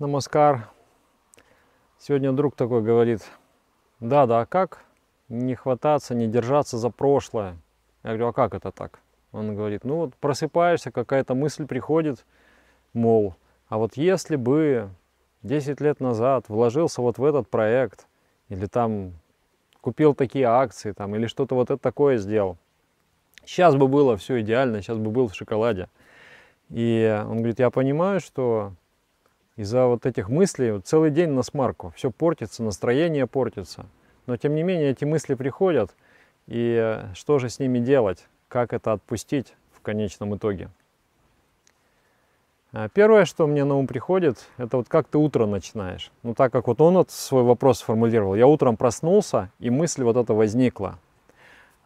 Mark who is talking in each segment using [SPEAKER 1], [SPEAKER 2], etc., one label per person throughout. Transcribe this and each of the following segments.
[SPEAKER 1] Намаскар. Сегодня друг такой говорит, да-да, а как не хвататься, не держаться за прошлое? Я говорю, а как это так? Он говорит, ну вот просыпаешься, какая-то мысль приходит, мол, а вот если бы 10 лет назад вложился вот в этот проект, или там купил такие акции, там, или что-то вот это такое сделал, сейчас бы было все идеально, сейчас бы был в шоколаде. И он говорит, я понимаю, что из-за вот этих мыслей целый день на смарку. Все портится, настроение портится. Но тем не менее эти мысли приходят. И э, что же с ними делать? Как это отпустить в конечном итоге? А, первое, что мне на ум приходит, это вот как ты утро начинаешь. Ну, так как вот он вот свой вопрос сформулировал. Я утром проснулся, и мысль вот эта возникла.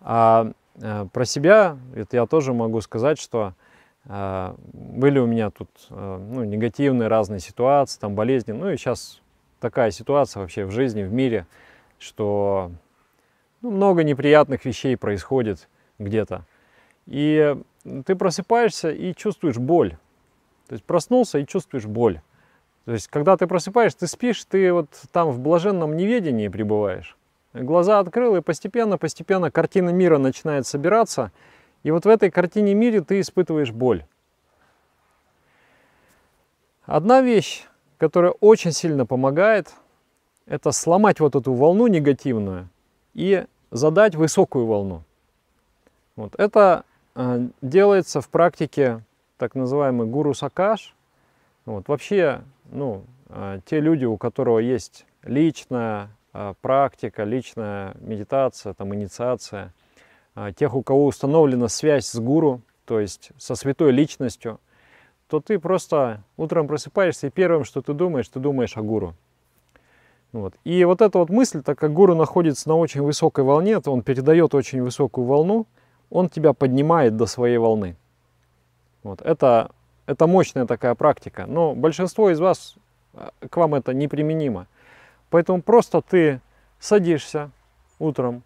[SPEAKER 1] А э, про себя это я тоже могу сказать, что а, были у меня тут а, ну, негативные разные ситуации, там болезни. Ну и сейчас такая ситуация вообще в жизни, в мире, что ну, много неприятных вещей происходит где-то. И ты просыпаешься и чувствуешь боль. То есть проснулся и чувствуешь боль. То есть, когда ты просыпаешься, ты спишь, ты вот там в блаженном неведении пребываешь. Глаза открыл, и постепенно-постепенно картина мира начинает собираться – и вот в этой картине мира ты испытываешь боль. Одна вещь, которая очень сильно помогает, это сломать вот эту волну негативную и задать высокую волну. Вот. Это э, делается в практике так называемый гуру сакаш. Вот. Вообще, ну, э, те люди, у которого есть личная э, практика, личная медитация, там, инициация, а, тех, у кого установлена связь с гуру, то есть со святой личностью, то ты просто утром просыпаешься, и первым, что ты думаешь, ты думаешь о гуру. Вот. И вот эта вот мысль, так как гуру находится на очень высокой волне, то он передает очень высокую волну, он тебя поднимает до своей волны. Вот. Это, это мощная такая практика. Но большинство из вас, а, к вам это неприменимо. Поэтому просто ты садишься утром,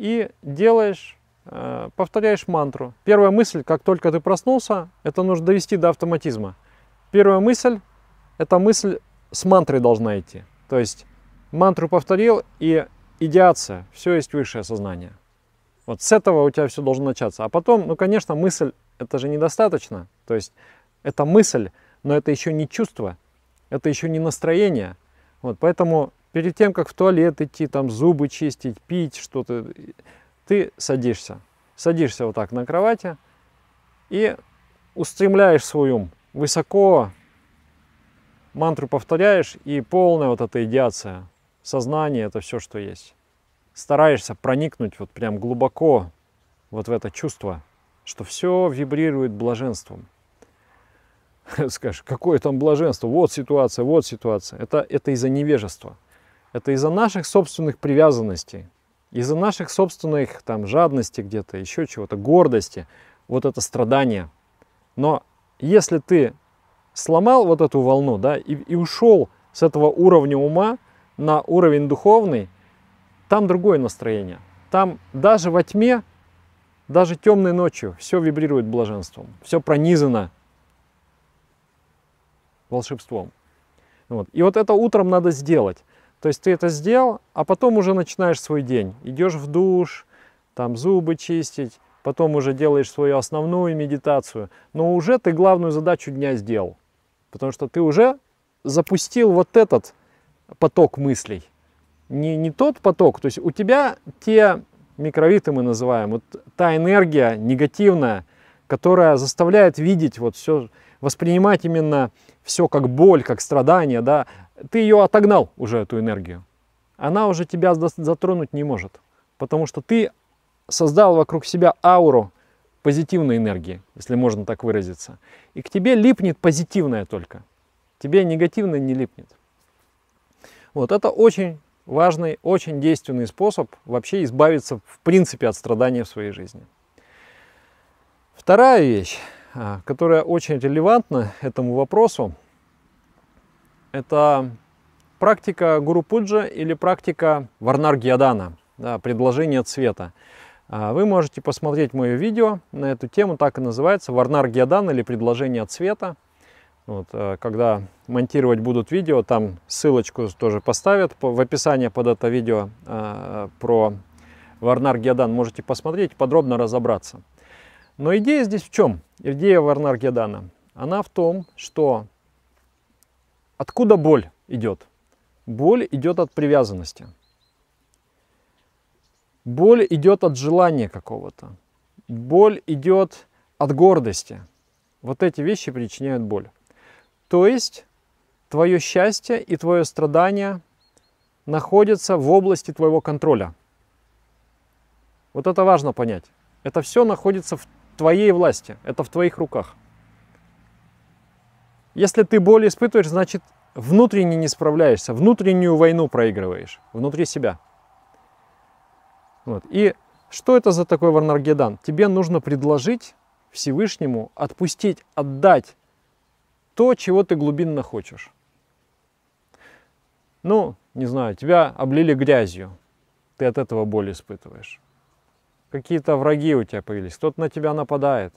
[SPEAKER 1] и делаешь, э, повторяешь мантру. Первая мысль, как только ты проснулся, это нужно довести до автоматизма. Первая мысль, эта мысль с мантрой должна идти. То есть мантру повторил и идеация, все есть высшее сознание. Вот с этого у тебя все должно начаться. А потом, ну, конечно, мысль, это же недостаточно. То есть это мысль, но это еще не чувство, это еще не настроение. Вот, поэтому перед тем, как в туалет идти, там зубы чистить, пить что-то, ты садишься. Садишься вот так на кровати и устремляешь свой ум высоко, мантру повторяешь, и полная вот эта идеация, сознание, это все, что есть. Стараешься проникнуть вот прям глубоко вот в это чувство, что все вибрирует блаженством. Скажешь, какое там блаженство, вот ситуация, вот ситуация. Это, это из-за невежества. Это из-за наших собственных привязанностей, из-за наших собственных там жадности где-то, еще чего-то, гордости, вот это страдание. Но если ты сломал вот эту волну, да, и, и ушел с этого уровня ума на уровень духовный, там другое настроение. Там даже во тьме, даже темной ночью все вибрирует блаженством, все пронизано волшебством. Вот. И вот это утром надо сделать. То есть ты это сделал, а потом уже начинаешь свой день. Идешь в душ, там зубы чистить, потом уже делаешь свою основную медитацию. Но уже ты главную задачу дня сделал, потому что ты уже запустил вот этот поток мыслей. Не, не тот поток, то есть у тебя те микровиты мы называем, вот та энергия негативная, которая заставляет видеть вот все, воспринимать именно все как боль, как страдание, да, ты ее отогнал уже, эту энергию. Она уже тебя затронуть не может, потому что ты создал вокруг себя ауру позитивной энергии, если можно так выразиться. И к тебе липнет позитивная только. Тебе негативное не липнет. Вот это очень важный, очень действенный способ вообще избавиться в принципе от страдания в своей жизни. Вторая вещь а, которая очень релевантна этому вопросу, это практика Гуру Пуджа или практика Варнар Гиадана, да, предложение цвета. А, вы можете посмотреть мое видео на эту тему, так и называется, Варнар гиадана или предложение цвета. Вот, а, когда монтировать будут видео, там ссылочку тоже поставят в описании под это видео про Варнар Гиадан. Можете посмотреть, подробно разобраться. Но идея здесь в чем? Идея Варнар Гедана. Она в том, что откуда боль идет? Боль идет от привязанности. Боль идет от желания какого-то. Боль идет от гордости. Вот эти вещи причиняют боль. То есть твое счастье и твое страдание находятся в области твоего контроля. Вот это важно понять. Это все находится в твоей власти, это в твоих руках. Если ты боль испытываешь, значит внутренне не справляешься, внутреннюю войну проигрываешь, внутри себя. Вот. И что это за такой варнаргедан? Тебе нужно предложить Всевышнему отпустить, отдать то, чего ты глубинно хочешь. Ну, не знаю, тебя облили грязью, ты от этого боль испытываешь какие-то враги у тебя появились, кто-то на тебя нападает.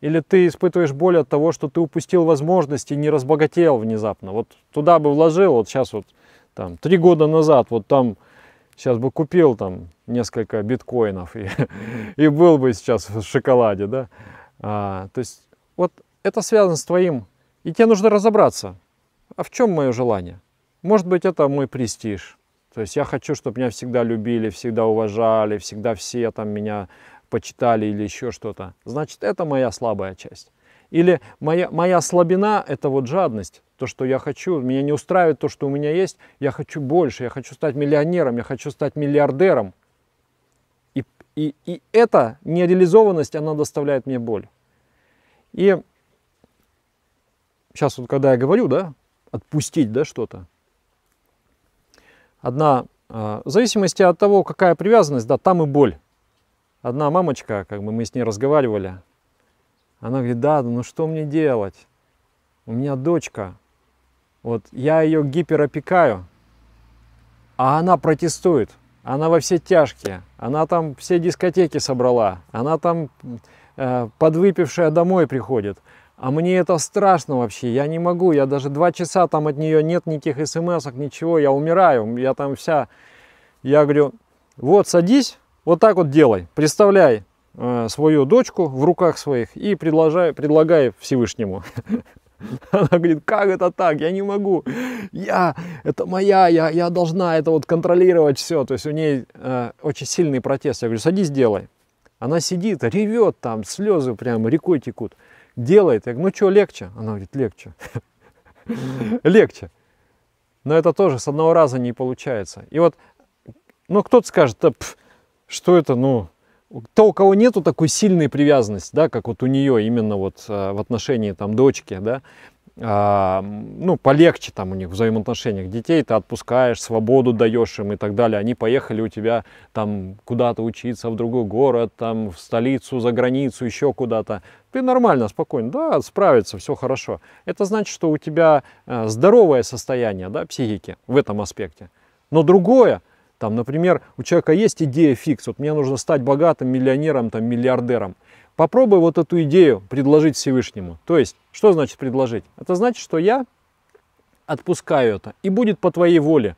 [SPEAKER 1] Или ты испытываешь боль от того, что ты упустил возможность и не разбогател внезапно. Вот туда бы вложил, вот сейчас вот там три года назад, вот там сейчас бы купил там несколько биткоинов и, и был бы сейчас в шоколаде, да. А, то есть вот это связано с твоим, и тебе нужно разобраться, а в чем мое желание? Может быть, это мой престиж, то есть я хочу, чтобы меня всегда любили, всегда уважали, всегда все там меня почитали или еще что-то. Значит, это моя слабая часть. Или моя, моя слабина – это вот жадность, то, что я хочу, меня не устраивает то, что у меня есть, я хочу больше, я хочу стать миллионером, я хочу стать миллиардером. И, и, и эта нереализованность, она доставляет мне боль. И сейчас вот, когда я говорю, да, отпустить, да, что-то, одна, а, в зависимости от того, какая привязанность, да, там и боль. Одна мамочка, как бы мы с ней разговаривали, она говорит, да, ну что мне делать? У меня дочка, вот я ее гиперопекаю, а она протестует, она во все тяжкие, она там все дискотеки собрала, она там э, подвыпившая домой приходит, а мне это страшно вообще, я не могу, я даже два часа там от нее нет никаких смс ничего, я умираю, я там вся... Я говорю, вот садись, вот так вот делай, представляй э, свою дочку в руках своих и предложай, предлагай Всевышнему. Она говорит, как это так, я не могу, я, это моя, я, я должна это вот контролировать все. То есть у нее э, очень сильный протест. Я говорю, садись, делай. Она сидит, ревет там, слезы прям рекой текут делает. Я говорю, ну что, легче? Она говорит, легче. Легче. Но это тоже с одного раза не получается. И вот, ну кто-то скажет, да, пф, что это, ну, то, у кого нету такой сильной привязанности, да, как вот у нее именно вот э, в отношении там дочки, да, а, ну, полегче там у них в взаимоотношениях детей, ты отпускаешь, свободу даешь им и так далее. Они поехали у тебя там куда-то учиться, в другой город, там в столицу, за границу, еще куда-то. Ты нормально, спокойно, да, справится, все хорошо. Это значит, что у тебя э, здоровое состояние, да, психики в этом аспекте. Но другое, там, например, у человека есть идея фикс, вот мне нужно стать богатым миллионером, там, миллиардером – Попробуй вот эту идею предложить Всевышнему. То есть, что значит предложить? Это значит, что я отпускаю это, и будет по твоей воле.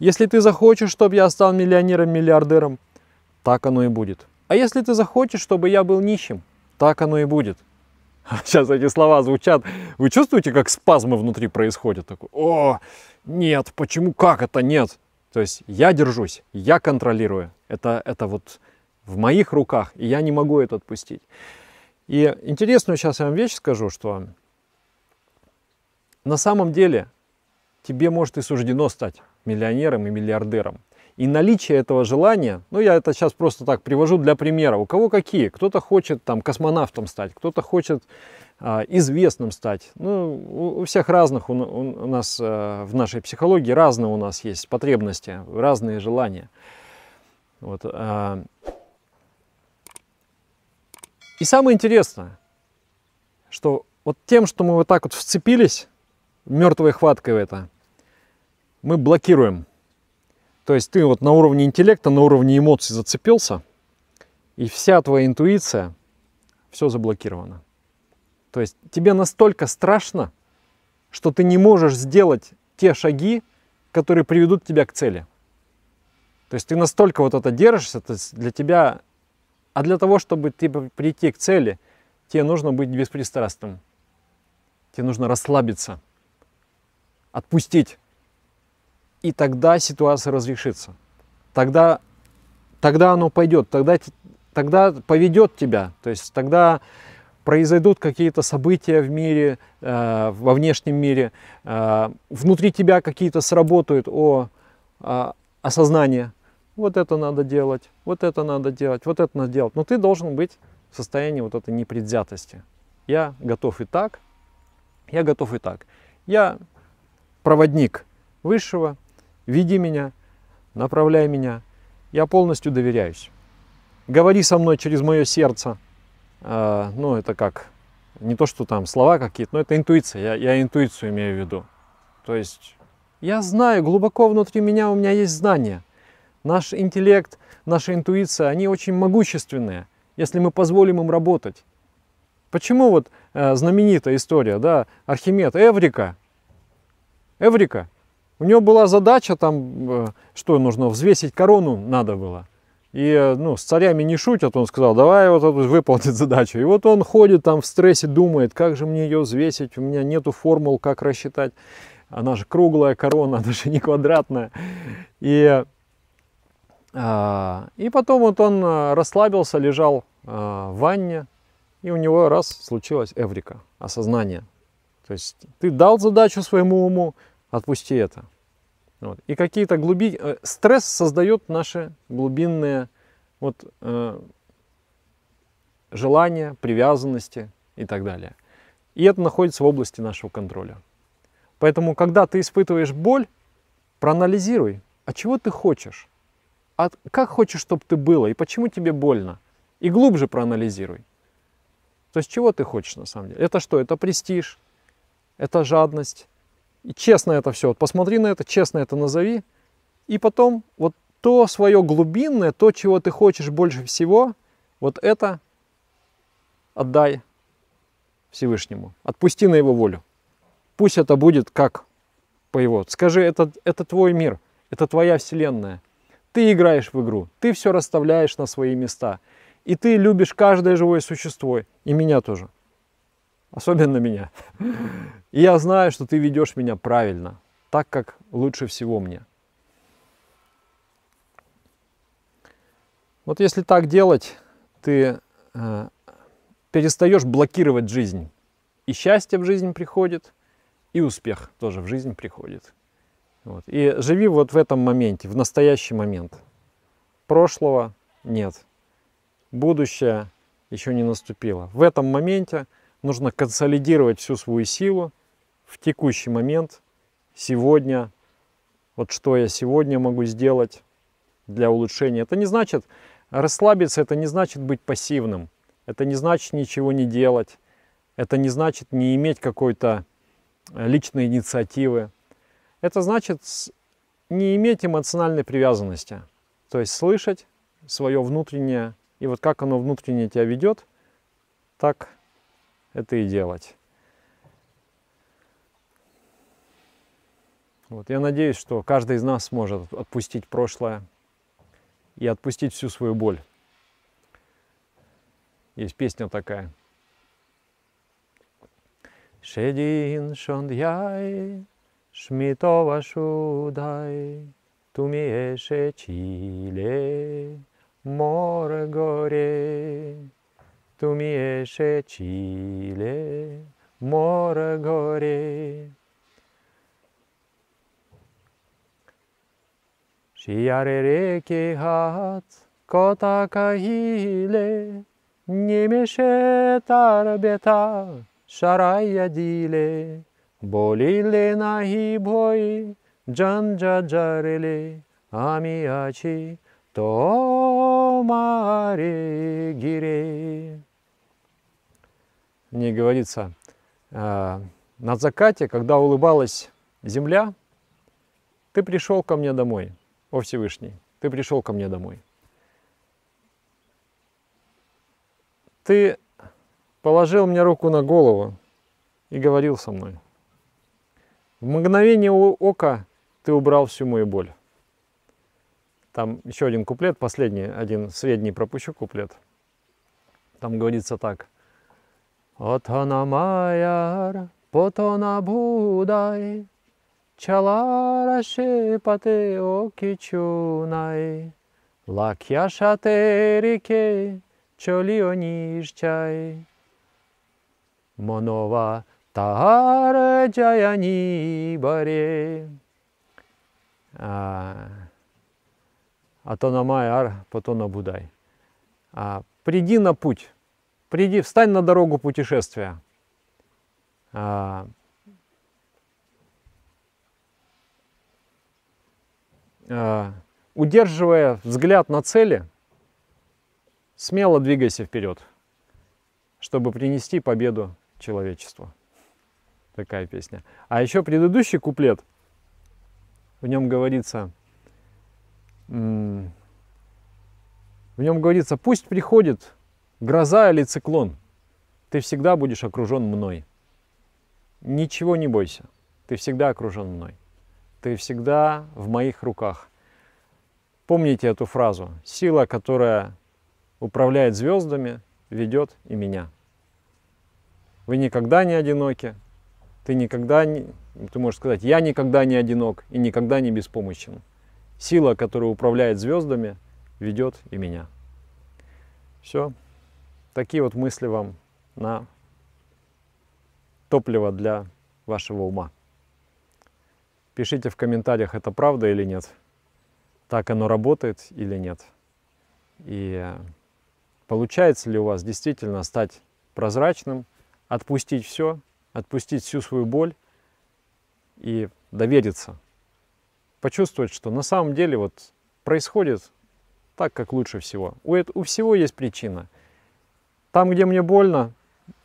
[SPEAKER 1] Если ты захочешь, чтобы я стал миллионером, миллиардером, так оно и будет. А если ты захочешь, чтобы я был нищим, так оно и будет. Сейчас эти слова звучат. Вы чувствуете, как спазмы внутри происходят? Такой, о, нет, почему, как это нет? То есть я держусь, я контролирую. Это, это вот в моих руках, и я не могу это отпустить. И интересную сейчас я вам вещь скажу, что на самом деле тебе может и суждено стать миллионером и миллиардером. И наличие этого желания, ну я это сейчас просто так привожу для примера, у кого какие, кто-то хочет там космонавтом стать, кто-то хочет э, известным стать, ну у, у всех разных у, у, нас э, в нашей психологии разные у нас есть потребности, разные желания. Вот, э, и самое интересное, что вот тем, что мы вот так вот вцепились, мертвой хваткой в это, мы блокируем. То есть ты вот на уровне интеллекта, на уровне эмоций зацепился, и вся твоя интуиция, все заблокировано. То есть тебе настолько страшно, что ты не можешь сделать те шаги, которые приведут тебя к цели. То есть ты настолько вот это держишься, то есть для тебя а для того, чтобы ты типа, прийти к цели, тебе нужно быть беспристрастным. Тебе нужно расслабиться, отпустить. И тогда ситуация разрешится. Тогда, тогда оно пойдет, тогда, тогда поведет тебя. То есть тогда произойдут какие-то события в мире, э, во внешнем мире, э, внутри тебя какие-то сработают о, о а, осознание, вот это надо делать, вот это надо делать, вот это надо делать. Но ты должен быть в состоянии вот этой непредвзятости. Я готов и так, я готов и так. Я проводник высшего, веди меня, направляй меня, я полностью доверяюсь. Говори со мной через мое сердце. Э, ну, это как, не то, что там слова какие-то, но это интуиция, я, я интуицию имею в виду. То есть я знаю, глубоко внутри меня у меня есть знания. Наш интеллект, наша интуиция, они очень могущественные, если мы позволим им работать. Почему вот э, знаменитая история, да, Архимед, Эврика, Эврика, у него была задача там, э, что нужно, взвесить корону надо было. И э, ну, с царями не шутят, он сказал, давай вот эту выполнить задачу. И вот он ходит там в стрессе, думает, как же мне ее взвесить, у меня нету формул, как рассчитать. Она же круглая корона, она же не квадратная. И э, а, и потом вот он э, расслабился, лежал э, в ванне, и у него раз случилась эврика, осознание. То есть ты дал задачу своему уму, отпусти это. Вот. И какие-то глуби... Э, стресс создает наши глубинные вот, э, желания, привязанности и так далее. И это находится в области нашего контроля. Поэтому, когда ты испытываешь боль, проанализируй, а чего ты хочешь? а как хочешь, чтобы ты было и почему тебе больно. И глубже проанализируй. То есть чего ты хочешь на самом деле? Это что? Это престиж, это жадность. И честно это все. Вот посмотри на это, честно это назови. И потом вот то свое глубинное, то, чего ты хочешь больше всего, вот это отдай Всевышнему. Отпусти на его волю. Пусть это будет как по его. Скажи, это, это твой мир, это твоя вселенная – ты играешь в игру, ты все расставляешь на свои места. И ты любишь каждое живое существо, и меня тоже. Особенно меня. И я знаю, что ты ведешь меня правильно, так как лучше всего мне. Вот если так делать, ты э, перестаешь блокировать жизнь. И счастье в жизнь приходит, и успех тоже в жизнь приходит. Вот. И живи вот в этом моменте, в настоящий момент. Прошлого нет. Будущее еще не наступило. В этом моменте нужно консолидировать всю свою силу в текущий момент, сегодня. Вот что я сегодня могу сделать для улучшения. Это не значит расслабиться, это не значит быть пассивным. Это не значит ничего не делать. Это не значит не иметь какой-то э, личной инициативы. Это значит не иметь эмоциональной привязанности, то есть слышать свое внутреннее, и вот как оно внутренне тебя ведет, так это и делать. Вот. Я надеюсь, что каждый из нас сможет отпустить прошлое и отпустить всю свою боль. Есть песня такая. Шедин шон шондяй Shmito shudai, tu mi eșe cile, mor gore, tu mi eșe cile, mor gore. Și iare reche hat, cota ca hile, nimeșe tarbeta, șaraia dile. Болили Bolile nahi bhoi джанджаджарели амиачи Мари, гире. Не говорится, а, на закате, когда улыбалась земля, ты пришел ко мне домой, о Всевышний, ты пришел ко мне домой. Ты положил мне руку на голову и говорил со мной. В мгновение ока ты убрал всю мою боль. Там еще один куплет, последний, один средний пропущу куплет. Там говорится так. Отханамаяр потонабудай чалараши пате окичунай лакьяшатерике чолионишчай монова Тара Джаяни Баре. Атанамай а Ар Патона Будай. А, приди на путь. Приди, встань на дорогу путешествия. А, удерживая взгляд на цели, смело двигайся вперед, чтобы принести победу человечеству. Такая песня. А еще предыдущий куплет, в нем говорится, в нем говорится, пусть приходит гроза или циклон, ты всегда будешь окружен мной. Ничего не бойся, ты всегда окружен мной. Ты всегда в моих руках. Помните эту фразу. Сила, которая управляет звездами, ведет и меня. Вы никогда не одиноки, ты никогда не... Ты можешь сказать, я никогда не одинок и никогда не беспомощен. Сила, которая управляет звездами, ведет и меня. Все. Такие вот мысли вам на топливо для вашего ума. Пишите в комментариях, это правда или нет. Так оно работает или нет. И э, получается ли у вас действительно стать прозрачным, отпустить все отпустить всю свою боль и довериться. Почувствовать, что на самом деле вот происходит так, как лучше всего. У, это, у всего есть причина. Там, где мне больно,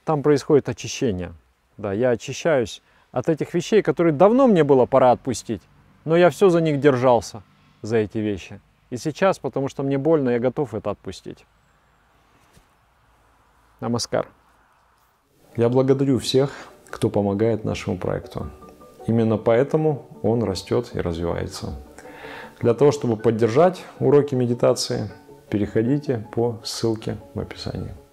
[SPEAKER 1] там происходит очищение. Да, я очищаюсь от этих вещей, которые давно мне было пора отпустить, но я все за них держался, за эти вещи. И сейчас, потому что мне больно, я готов это отпустить. Намаскар. Я благодарю всех, кто помогает нашему проекту. Именно поэтому он растет и развивается. Для того, чтобы поддержать уроки медитации, переходите по ссылке в описании.